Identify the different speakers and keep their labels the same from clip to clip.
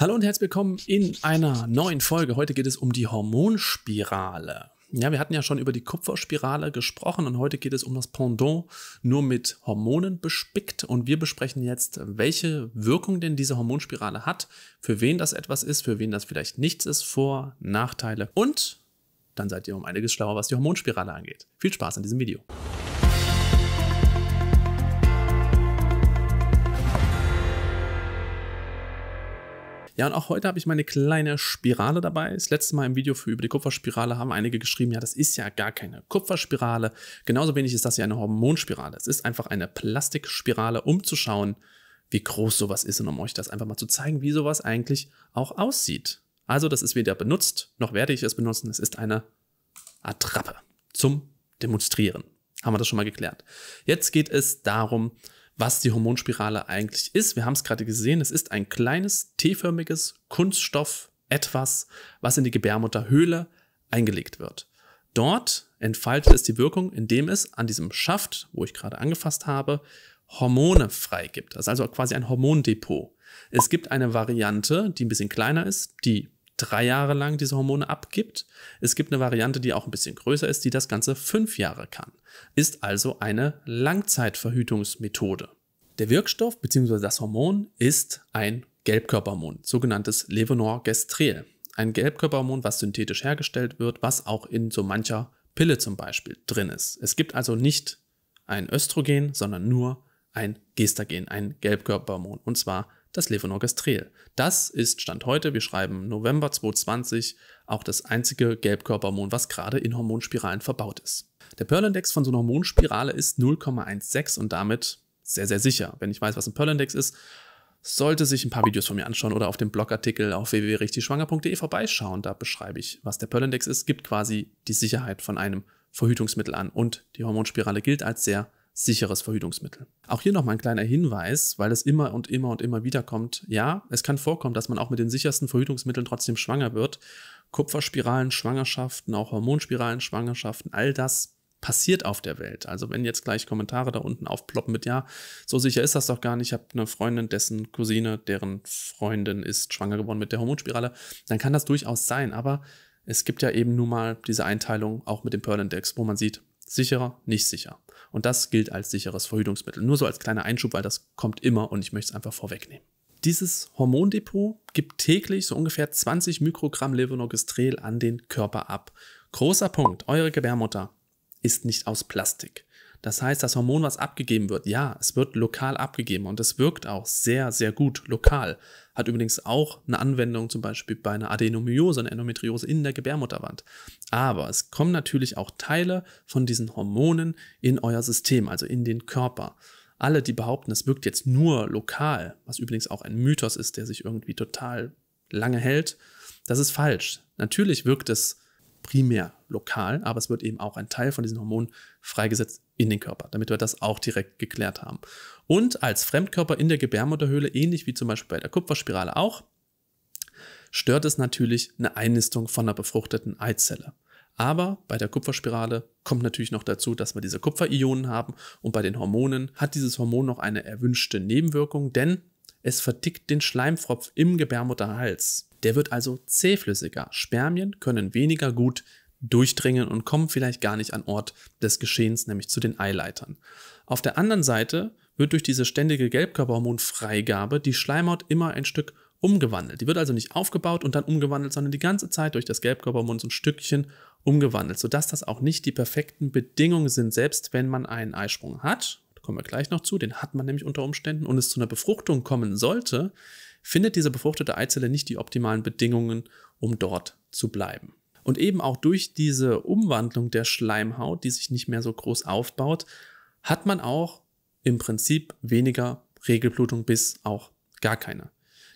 Speaker 1: Hallo und herzlich willkommen in einer neuen Folge. Heute geht es um die Hormonspirale. Ja, wir hatten ja schon über die Kupferspirale gesprochen und heute geht es um das Pendant nur mit Hormonen bespickt und wir besprechen jetzt, welche Wirkung denn diese Hormonspirale hat, für wen das etwas ist, für wen das vielleicht nichts ist, Vor-, Nachteile und dann seid ihr um einiges schlauer, was die Hormonspirale angeht. Viel Spaß in diesem Video. Ja, und auch heute habe ich meine kleine Spirale dabei. Das letzte Mal im Video für über die Kupferspirale haben einige geschrieben, ja, das ist ja gar keine Kupferspirale. Genauso wenig ist das ja eine Hormonspirale. Es ist einfach eine Plastikspirale, um zu schauen, wie groß sowas ist und um euch das einfach mal zu zeigen, wie sowas eigentlich auch aussieht. Also, das ist weder benutzt, noch werde ich es benutzen. Es ist eine Attrappe zum Demonstrieren. Haben wir das schon mal geklärt. Jetzt geht es darum, was die Hormonspirale eigentlich ist. Wir haben es gerade gesehen, es ist ein kleines, T-förmiges Kunststoff, etwas, was in die Gebärmutterhöhle eingelegt wird. Dort entfaltet es die Wirkung, indem es an diesem Schaft, wo ich gerade angefasst habe, Hormone freigibt. Das ist also quasi ein Hormondepot. Es gibt eine Variante, die ein bisschen kleiner ist, die drei Jahre lang diese Hormone abgibt. Es gibt eine Variante, die auch ein bisschen größer ist, die das Ganze fünf Jahre kann. Ist also eine Langzeitverhütungsmethode. Der Wirkstoff bzw. das Hormon ist ein Gelbkörperhormon, sogenanntes Levonorgestrel. Ein Gelbkörperhormon, was synthetisch hergestellt wird, was auch in so mancher Pille zum Beispiel drin ist. Es gibt also nicht ein Östrogen, sondern nur ein Gestagen, ein Gelbkörperhormon, und zwar das Levonorgestrel. Das ist Stand heute, wir schreiben November 2020, auch das einzige Gelbkörperhormon, was gerade in Hormonspiralen verbaut ist. Der Pearl-Index von so einer Hormonspirale ist 0,16 und damit sehr, sehr sicher. Wenn ich weiß, was ein Perlindex ist, sollte sich ein paar Videos von mir anschauen oder auf dem Blogartikel auf www.richtigschwanger.de vorbeischauen. Da beschreibe ich, was der Perlindex ist, gibt quasi die Sicherheit von einem Verhütungsmittel an und die Hormonspirale gilt als sehr sicheres Verhütungsmittel. Auch hier nochmal ein kleiner Hinweis, weil es immer und immer und immer wieder kommt. Ja, es kann vorkommen, dass man auch mit den sichersten Verhütungsmitteln trotzdem schwanger wird. Kupferspiralen, Schwangerschaften, auch Hormonspiralen, Schwangerschaften, all das passiert auf der Welt. Also wenn jetzt gleich Kommentare da unten aufploppen mit, ja, so sicher ist das doch gar nicht, ich habe eine Freundin, dessen Cousine, deren Freundin ist schwanger geworden mit der Hormonspirale, dann kann das durchaus sein. Aber es gibt ja eben nun mal diese Einteilung auch mit dem Pearl Index, wo man sieht, sicherer, nicht sicher. Und das gilt als sicheres Verhütungsmittel. Nur so als kleiner Einschub, weil das kommt immer und ich möchte es einfach vorwegnehmen. Dieses Hormondepot gibt täglich so ungefähr 20 Mikrogramm Levonorgestrel an den Körper ab. Großer Punkt, eure Gebärmutter ist nicht aus Plastik. Das heißt, das Hormon, was abgegeben wird, ja, es wird lokal abgegeben und es wirkt auch sehr, sehr gut lokal. Hat übrigens auch eine Anwendung zum Beispiel bei einer Adenomyose, einer Endometriose in der Gebärmutterwand. Aber es kommen natürlich auch Teile von diesen Hormonen in euer System, also in den Körper. Alle, die behaupten, es wirkt jetzt nur lokal, was übrigens auch ein Mythos ist, der sich irgendwie total lange hält, das ist falsch. Natürlich wirkt es lokal primär lokal, aber es wird eben auch ein Teil von diesen Hormonen freigesetzt in den Körper, damit wir das auch direkt geklärt haben. Und als Fremdkörper in der Gebärmutterhöhle, ähnlich wie zum Beispiel bei der Kupferspirale auch, stört es natürlich eine Einnistung von einer befruchteten Eizelle. Aber bei der Kupferspirale kommt natürlich noch dazu, dass wir diese Kupferionen haben und bei den Hormonen hat dieses Hormon noch eine erwünschte Nebenwirkung, denn es vertickt den Schleimfropf im Gebärmutterhals. Der wird also zähflüssiger. Spermien können weniger gut durchdringen und kommen vielleicht gar nicht an Ort des Geschehens, nämlich zu den Eileitern. Auf der anderen Seite wird durch diese ständige Gelbkörperhormonfreigabe die Schleimhaut immer ein Stück umgewandelt. Die wird also nicht aufgebaut und dann umgewandelt, sondern die ganze Zeit durch das Gelbkörperhormon so ein Stückchen umgewandelt, sodass das auch nicht die perfekten Bedingungen sind, selbst wenn man einen Eisprung hat. Da kommen wir gleich noch zu, den hat man nämlich unter Umständen und es zu einer Befruchtung kommen sollte, findet diese befruchtete Eizelle nicht die optimalen Bedingungen, um dort zu bleiben. Und eben auch durch diese Umwandlung der Schleimhaut, die sich nicht mehr so groß aufbaut, hat man auch im Prinzip weniger Regelblutung bis auch gar keine.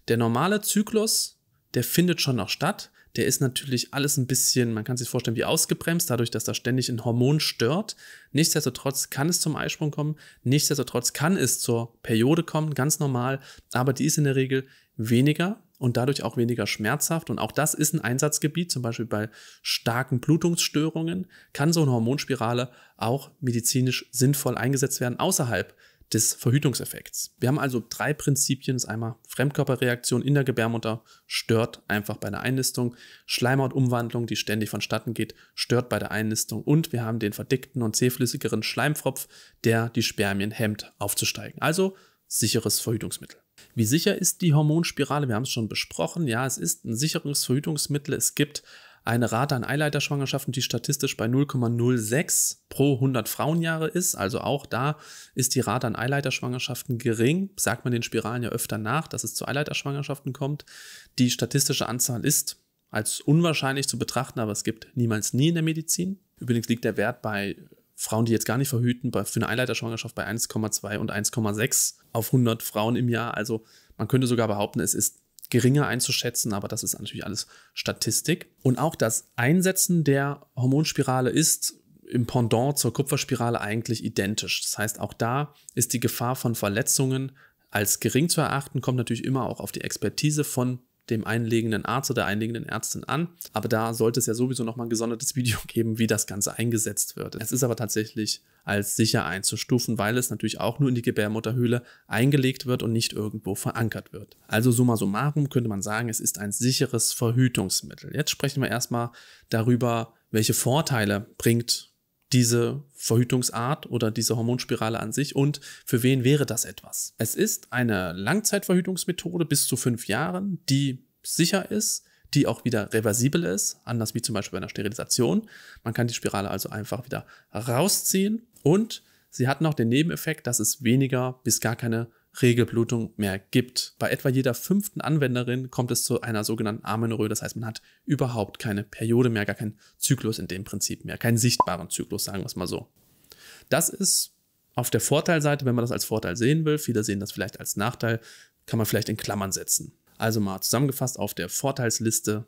Speaker 1: Der normale Zyklus, der findet schon noch statt, der ist natürlich alles ein bisschen, man kann sich vorstellen, wie ausgebremst, dadurch, dass da ständig ein Hormon stört. Nichtsdestotrotz kann es zum Eisprung kommen, nichtsdestotrotz kann es zur Periode kommen, ganz normal, aber die ist in der Regel weniger und dadurch auch weniger schmerzhaft. Und auch das ist ein Einsatzgebiet, zum Beispiel bei starken Blutungsstörungen kann so eine Hormonspirale auch medizinisch sinnvoll eingesetzt werden, außerhalb des Verhütungseffekts. Wir haben also drei Prinzipien. Das einmal Fremdkörperreaktion in der Gebärmutter, stört einfach bei der Einlistung. Schleimhautumwandlung, die ständig vonstatten geht, stört bei der Einlistung. Und wir haben den verdickten und zähflüssigeren Schleimfropf, der die Spermien hemmt, aufzusteigen. Also sicheres Verhütungsmittel. Wie sicher ist die Hormonspirale? Wir haben es schon besprochen. Ja, es ist ein sicheres Verhütungsmittel. Es gibt eine Rate an Eileiterschwangerschaften, die statistisch bei 0,06 pro 100 Frauenjahre ist. Also auch da ist die Rate an Eileiterschwangerschaften gering. Sagt man den Spiralen ja öfter nach, dass es zu Eileiterschwangerschaften kommt. Die statistische Anzahl ist als unwahrscheinlich zu betrachten, aber es gibt niemals nie in der Medizin. Übrigens liegt der Wert bei Frauen, die jetzt gar nicht verhüten, für eine Eileiterschwangerschaft bei 1,2 und 1,6 auf 100 Frauen im Jahr. Also man könnte sogar behaupten, es ist geringer einzuschätzen, aber das ist natürlich alles Statistik. Und auch das Einsetzen der Hormonspirale ist im Pendant zur Kupferspirale eigentlich identisch. Das heißt, auch da ist die Gefahr von Verletzungen als gering zu erachten, kommt natürlich immer auch auf die Expertise von dem einlegenden Arzt oder der einlegenden Ärztin an. Aber da sollte es ja sowieso nochmal ein gesondertes Video geben, wie das Ganze eingesetzt wird. Es ist aber tatsächlich als sicher einzustufen, weil es natürlich auch nur in die Gebärmutterhöhle eingelegt wird und nicht irgendwo verankert wird. Also summa summarum könnte man sagen, es ist ein sicheres Verhütungsmittel. Jetzt sprechen wir erstmal darüber, welche Vorteile bringt diese Verhütungsart oder diese Hormonspirale an sich und für wen wäre das etwas? Es ist eine Langzeitverhütungsmethode bis zu fünf Jahren, die sicher ist, die auch wieder reversibel ist, anders wie zum Beispiel bei einer Sterilisation. Man kann die Spirale also einfach wieder rausziehen und sie hat noch den Nebeneffekt, dass es weniger bis gar keine Regelblutung mehr gibt. Bei etwa jeder fünften Anwenderin kommt es zu einer sogenannten Amenorrhoe, das heißt, man hat überhaupt keine Periode mehr, gar keinen Zyklus in dem Prinzip mehr, keinen sichtbaren Zyklus, sagen wir es mal so. Das ist auf der Vorteilseite, wenn man das als Vorteil sehen will, viele sehen das vielleicht als Nachteil, kann man vielleicht in Klammern setzen. Also mal zusammengefasst auf der Vorteilsliste,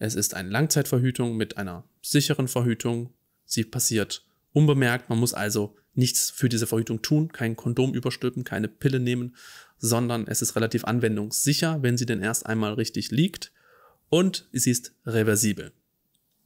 Speaker 1: es ist eine Langzeitverhütung mit einer sicheren Verhütung, sie passiert unbemerkt, man muss also nichts für diese Verhütung tun, kein Kondom überstülpen, keine Pille nehmen, sondern es ist relativ anwendungssicher, wenn sie denn erst einmal richtig liegt und sie ist reversibel.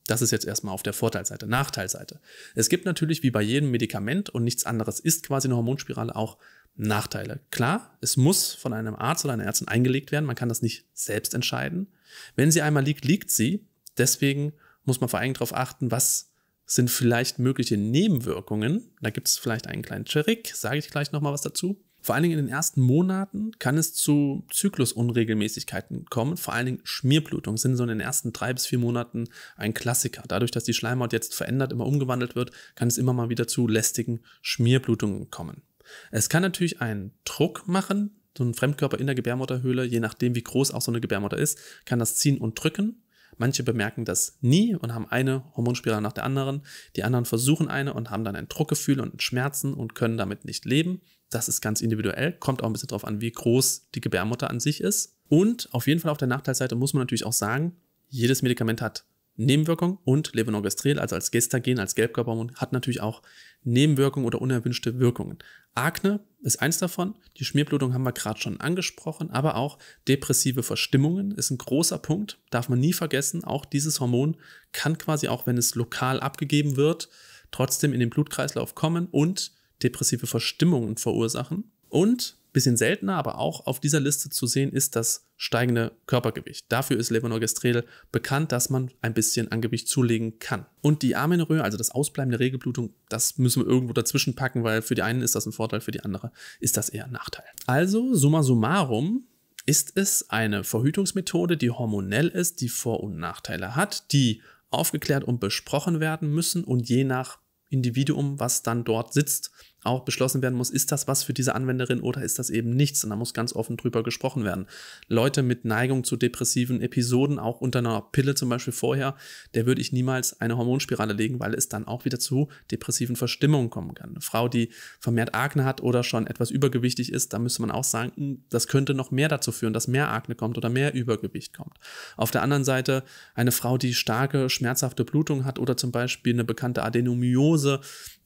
Speaker 1: Das ist jetzt erstmal auf der Vorteilseite, Nachteilseite. Es gibt natürlich wie bei jedem Medikament und nichts anderes ist quasi eine Hormonspirale auch Nachteile. Klar, es muss von einem Arzt oder einer Ärztin eingelegt werden, man kann das nicht selbst entscheiden. Wenn sie einmal liegt, liegt sie. Deswegen muss man vor allem darauf achten, was sind vielleicht mögliche Nebenwirkungen. Da gibt es vielleicht einen kleinen Trick, sage ich gleich nochmal was dazu. Vor allen Dingen in den ersten Monaten kann es zu Zyklusunregelmäßigkeiten kommen. Vor allen Dingen Schmierblutungen sind so in den ersten drei bis vier Monaten ein Klassiker. Dadurch, dass die Schleimhaut jetzt verändert, immer umgewandelt wird, kann es immer mal wieder zu lästigen Schmierblutungen kommen. Es kann natürlich einen Druck machen. So ein Fremdkörper in der Gebärmutterhöhle, je nachdem wie groß auch so eine Gebärmutter ist, kann das ziehen und drücken. Manche bemerken das nie und haben eine Hormonspirale nach der anderen. Die anderen versuchen eine und haben dann ein Druckgefühl und Schmerzen und können damit nicht leben. Das ist ganz individuell, kommt auch ein bisschen darauf an, wie groß die Gebärmutter an sich ist. Und auf jeden Fall auf der Nachteilseite muss man natürlich auch sagen, jedes Medikament hat Nebenwirkung und Levonorgestrel, also als Gestagen, als Gelbkörperhormon, hat natürlich auch Nebenwirkungen oder unerwünschte Wirkungen. Akne ist eins davon, die Schmierblutung haben wir gerade schon angesprochen, aber auch depressive Verstimmungen ist ein großer Punkt, darf man nie vergessen. Auch dieses Hormon kann quasi, auch wenn es lokal abgegeben wird, trotzdem in den Blutkreislauf kommen und depressive Verstimmungen verursachen. Und bisschen seltener, aber auch auf dieser Liste zu sehen ist das steigende Körpergewicht. Dafür ist Levonorgestrel bekannt, dass man ein bisschen an Gewicht zulegen kann. Und die Amenorrhoe, also das Ausbleiben der Regelblutung, das müssen wir irgendwo dazwischen packen, weil für die einen ist das ein Vorteil, für die andere ist das eher ein Nachteil. Also, summa summarum, ist es eine Verhütungsmethode, die hormonell ist, die Vor- und Nachteile hat, die aufgeklärt und besprochen werden müssen und je nach Individuum, was dann dort sitzt, auch beschlossen werden muss, ist das was für diese Anwenderin oder ist das eben nichts? Und da muss ganz offen drüber gesprochen werden. Leute mit Neigung zu depressiven Episoden, auch unter einer Pille zum Beispiel vorher, der würde ich niemals eine Hormonspirale legen, weil es dann auch wieder zu depressiven Verstimmungen kommen kann. Eine Frau, die vermehrt Akne hat oder schon etwas übergewichtig ist, da müsste man auch sagen, hm, das könnte noch mehr dazu führen, dass mehr Akne kommt oder mehr Übergewicht kommt. Auf der anderen Seite eine Frau, die starke, schmerzhafte Blutung hat oder zum Beispiel eine bekannte Adenomyose,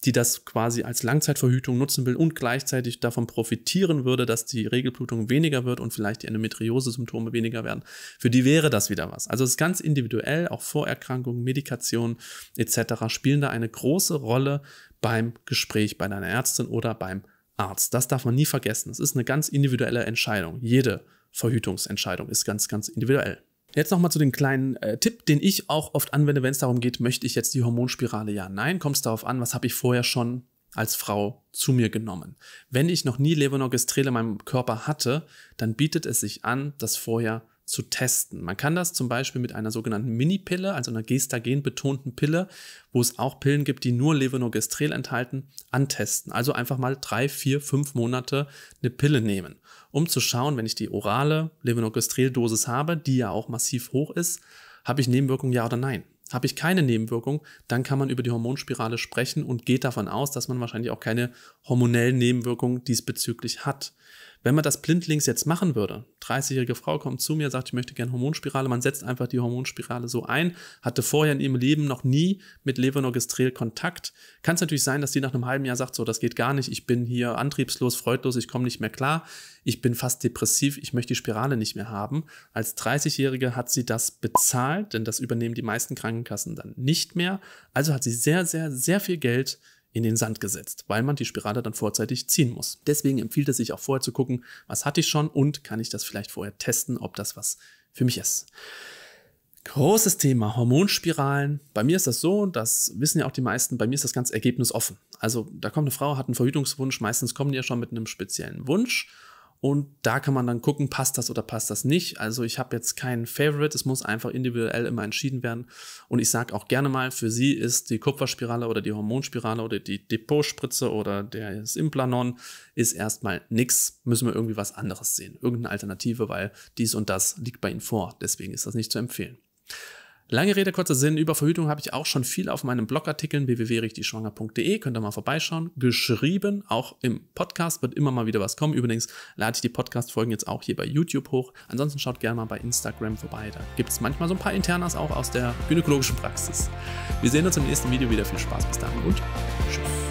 Speaker 1: die das quasi als Langzeitverhütung nutzen will und gleichzeitig davon profitieren würde, dass die Regelblutung weniger wird und vielleicht die Endometriose-Symptome weniger werden, für die wäre das wieder was. Also es ist ganz individuell, auch Vorerkrankungen, Medikation etc. spielen da eine große Rolle beim Gespräch bei deiner Ärztin oder beim Arzt. Das darf man nie vergessen. Es ist eine ganz individuelle Entscheidung. Jede Verhütungsentscheidung ist ganz, ganz individuell. Jetzt nochmal zu dem kleinen äh, Tipp, den ich auch oft anwende, wenn es darum geht, möchte ich jetzt die Hormonspirale ja, nein, kommt es darauf an, was habe ich vorher schon als Frau zu mir genommen. Wenn ich noch nie Levonorgestrel in meinem Körper hatte, dann bietet es sich an, das vorher zu testen. Man kann das zum Beispiel mit einer sogenannten Mini-Pille, also einer gestagen-betonten Pille, wo es auch Pillen gibt, die nur Levonorgestrel enthalten, antesten. Also einfach mal drei, vier, fünf Monate eine Pille nehmen, um zu schauen, wenn ich die orale Levonorgestrel-Dosis habe, die ja auch massiv hoch ist, habe ich Nebenwirkungen, ja oder nein? Habe ich keine Nebenwirkung, dann kann man über die Hormonspirale sprechen und geht davon aus, dass man wahrscheinlich auch keine hormonellen Nebenwirkungen diesbezüglich hat. Wenn man das blindlings jetzt machen würde, 30-jährige Frau kommt zu mir, sagt, ich möchte gerne Hormonspirale, man setzt einfach die Hormonspirale so ein, hatte vorher in ihrem Leben noch nie mit Levonorgestrel Kontakt. Kann es natürlich sein, dass die nach einem halben Jahr sagt, so, das geht gar nicht, ich bin hier antriebslos, freudlos, ich komme nicht mehr klar, ich bin fast depressiv, ich möchte die Spirale nicht mehr haben. Als 30-jährige hat sie das bezahlt, denn das übernehmen die meisten Krankenkassen dann nicht mehr. Also hat sie sehr, sehr, sehr viel Geld in den Sand gesetzt, weil man die Spirale dann vorzeitig ziehen muss. Deswegen empfiehlt es sich auch vorher zu gucken, was hatte ich schon und kann ich das vielleicht vorher testen, ob das was für mich ist. Großes Thema, Hormonspiralen. Bei mir ist das so, das wissen ja auch die meisten, bei mir ist das ganz ergebnisoffen. Also da kommt eine Frau, hat einen Verhütungswunsch, meistens kommen die ja schon mit einem speziellen Wunsch und da kann man dann gucken, passt das oder passt das nicht. Also ich habe jetzt keinen Favorite, es muss einfach individuell immer entschieden werden. Und ich sage auch gerne mal, für Sie ist die Kupferspirale oder die Hormonspirale oder die Depotspritze oder der Implanon ist erstmal nix. Müssen wir irgendwie was anderes sehen, irgendeine Alternative, weil dies und das liegt bei Ihnen vor. Deswegen ist das nicht zu empfehlen. Lange Rede, kurzer Sinn, über Verhütung habe ich auch schon viel auf meinem Blogartikeln www.richtigschwanger.de, könnt ihr mal vorbeischauen, geschrieben, auch im Podcast wird immer mal wieder was kommen. Übrigens lade ich die Podcast-Folgen jetzt auch hier bei YouTube hoch. Ansonsten schaut gerne mal bei Instagram vorbei, da gibt es manchmal so ein paar Internas auch aus der gynäkologischen Praxis. Wir sehen uns im nächsten Video wieder, viel Spaß bis dahin und tschüss.